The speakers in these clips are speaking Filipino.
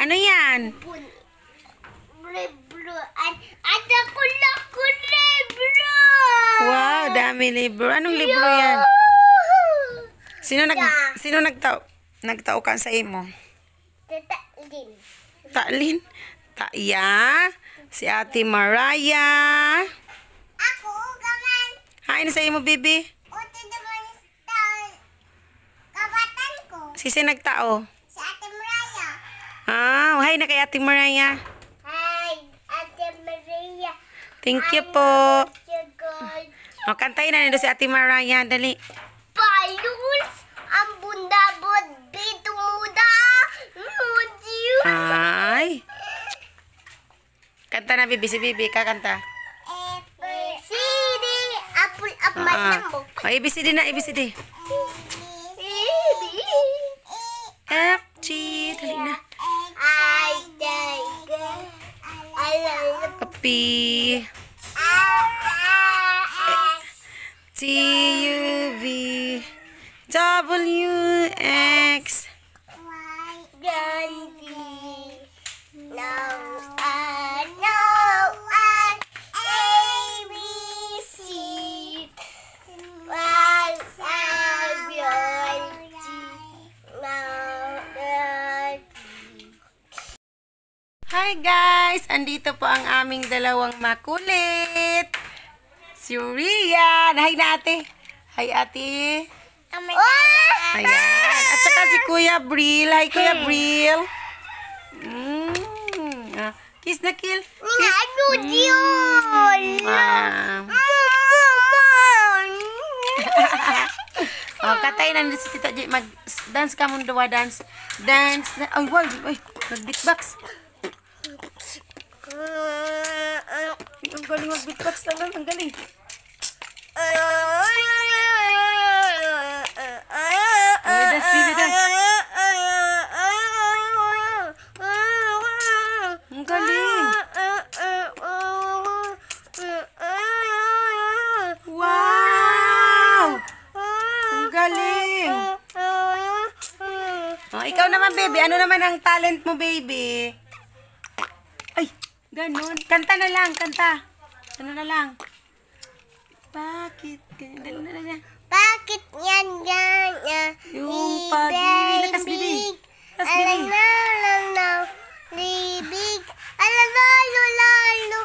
Ano yan? Ada pula ako libro. Wow, dami libro. Anong libro yan? Sino nag sino nagtao nagtao ka sa imo? Tatlin. Tatlin? Taya, si Ate Maraya. Ako gaman. Hain sa imo, bibi. Si nagtao? Si Ate Maria. Ah, hi na kay Ate Maria. Hi, Ate Maria. Thank you I po. O, oh, kantayin na nito si Ate Maria. Dali. Balloons ang bundabod bitumuda. Ay. Kanta na, Bibi. Si Bibi, kakanta. ABCD. Apple, apple, uh, ah, uh, ah. O, oh, ABCD na, ABCD. ABCD. Tupi. Hi guys! Andito po ang aming dalawang makulit. Si Rian. Hi na ate. Hi ate. Oh my God. Ayan. At saka si Kuya Bril. Hi Kuya hey. Hmm. Bril. Mm. Ah. Kiss na kill. Kiss. Mm. Ah. oh, katay na si Tita J. Mag-dance ka mong dance. Dance. Ay, wow. Ay, mag-beatbox. Uh, ang galing magbitbats talaga. Ang galing. Oh, dance, baby, Ang galing. Wow! Ang Oh, ikaw naman, baby. Ano naman ang talent mo, baby? Ganun. Kanta na lang, kanta. Ano na lang. Bakit? Ganyan, na, na, Bakit yan, ganyan? Yung pag-ibig. Lakas, bibig. Lakas, bibig. Alam na, alam na. Libig. Alam na, lalo, lalo.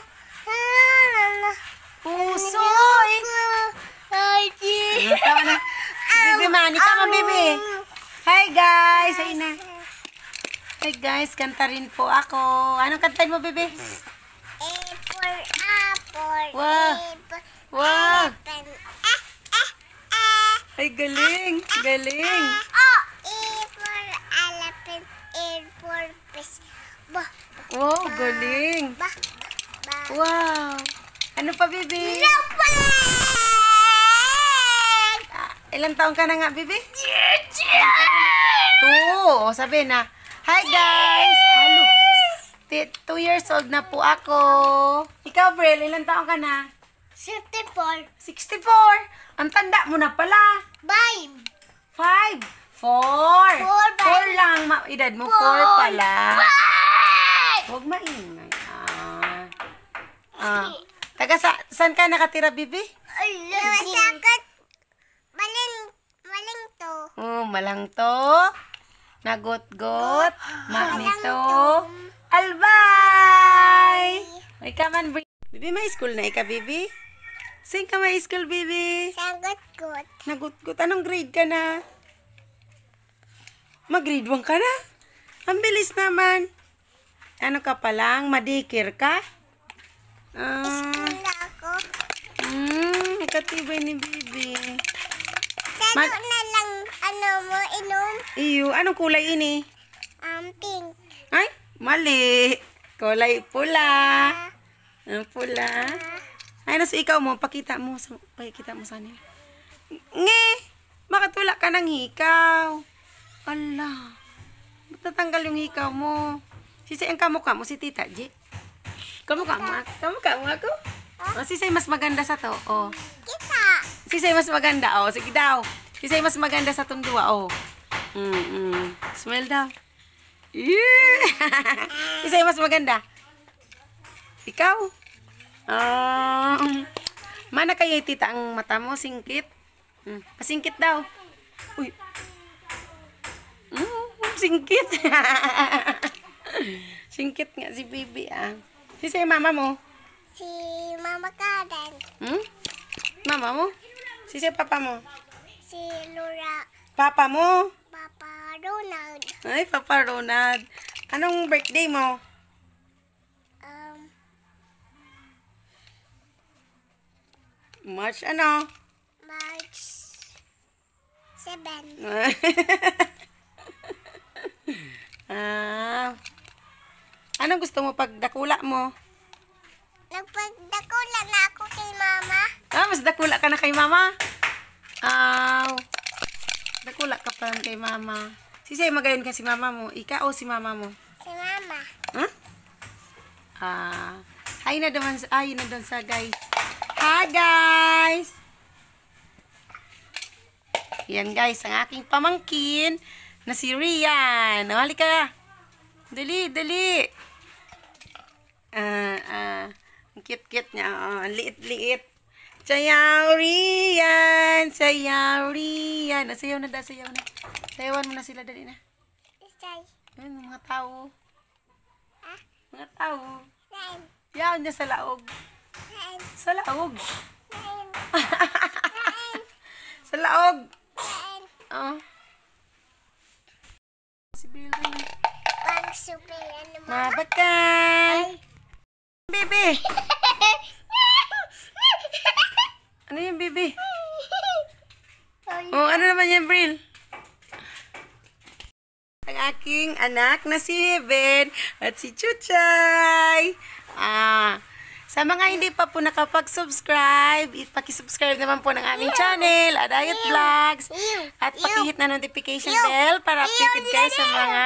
Puso. Ay, eh. Tama na. Baby, manika ka, bibi. Hi, guys. Ay, na. Hi guys, kanta rin po ako. Anong kantain mo, bebe? A for apple. Wow. Wow. Apple. Eh, eh, eh. Ay, galing. Galing. Oh, A for elephant. A for fish. wow, galing. Wow. Ano pa, bebe? Ah, Ilan taon ka na nga, bebe? Two. Sabi na. Hi guys! Hello! Two years old na po ako. Ikaw, Brel, ilan taon ka na? 64. 64? Ang tanda mo na pala. Five. Five? Four. Four, five. four lang. Ma edad mo, four, four pala. Five! Huwag maingay. Ah. Ah. Taga, sa saan ka nakatira, Bibi? Ayun. Sa Maling, maling Oh, malang to. Nagot-got. Magnito. Albay! Uy, come on, Bibi, may school na ika, Bibi? Saan ka may school, Bibi? Nagot-got. Nagot-got. Anong grade ka na? Mag-grade 1 ka na? Ang bilis naman. Ano ka pa lang? Madikir ka? Uh, school na ako. Hmm, ikatibay ni Bibi. Sagot na lang ano mo inom? Iyo, anong kulay ini? Um, pink. Ay, mali. Kulay pula. Ang uh, pula. Uh, Ay, nasa ikaw mo, pakita mo, sa, pakita mo sa nila. Nge, bakit ka ng hikaw? Ala, ba't yung hikaw mo? Sisay, ang kamukha mo si Tita J. Kamukha mo, kamukha mo ako? Ah. Oh, sisay, mas maganda sa to. Oh. Kita. Sisay, mas maganda. Oh, sige daw. Isa mas maganda sa tundua, oh. Mm, mm. Smell daw. Yeah. Isa mas maganda. Ikaw. Ah, um, mana kayo tita ang mata mo, singkit. Mm, pasingkit daw. Uy. Mm, singkit. singkit nga si baby ah. Si si mama mo? Si mama Karen. Hmm? Mama mo? Si si papa mo? si Laura. Papa mo? Papa Ronald. Ay, Papa Ronald. Anong birthday mo? Um, March ano? March 7. ah. Anong gusto mo pagdakula mo? Nagpagdakula na ako kay mama. Ah, mas dakula ka na kay mama? Aw. Nakula ka pa kay mama. Si say magayon ka si mama mo. Ika o si mama mo? Si mama. Huh? Ah. Hi na naman ay na doon sa guys. Hi guys. Yan guys, ang aking pamangkin na si Rian. Oh, ka. Dali, dali. Ah, uh, ah. Uh, ang cute-cute niya. Oh, ang liit-liit. Sayaw riyan, sayaw riyan. Ah, sayaw na da, sayaw na. Sayawan mo na sila, dali na. Isay. Ayun, mga tao. Ah? Mga tao. Naim. Yaon niya sa laog. Naim. Sa laog. Naim. Naim. sa laog. Naim. Oh. Si Bill na. Pag-supilan naman. Mabakay. Bebe. Ano yung baby? oh, ano naman yan, Bril? Ang aking anak na si Heaven at si Chuchay. Ah, sa mga hindi pa po nakapag-subscribe, pakisubscribe naman po ng aming channel, Adayat Vlogs, at pakihit na notification bell para updated kayo sa mga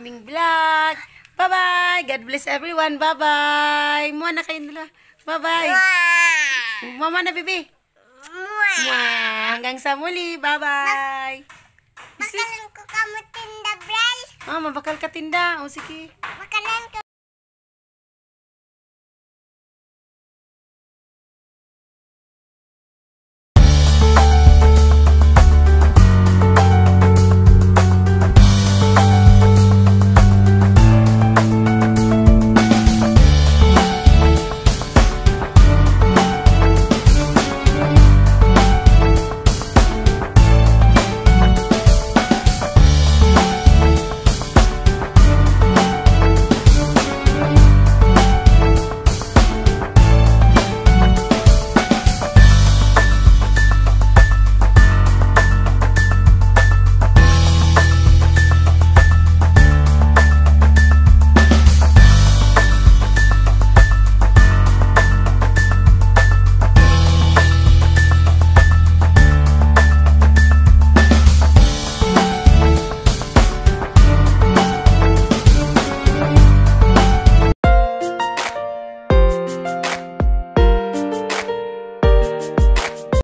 aming vlog. Bye-bye. God bless everyone. Bye-bye. Mua na kayo nila. Bye-bye. Mama na, bibi. Mua. Hanggang sa muli. Bye-bye. Bakalan ko kamutin da, Bray. Ah, mabakal ka tinda. O, sige. Bakalan ko.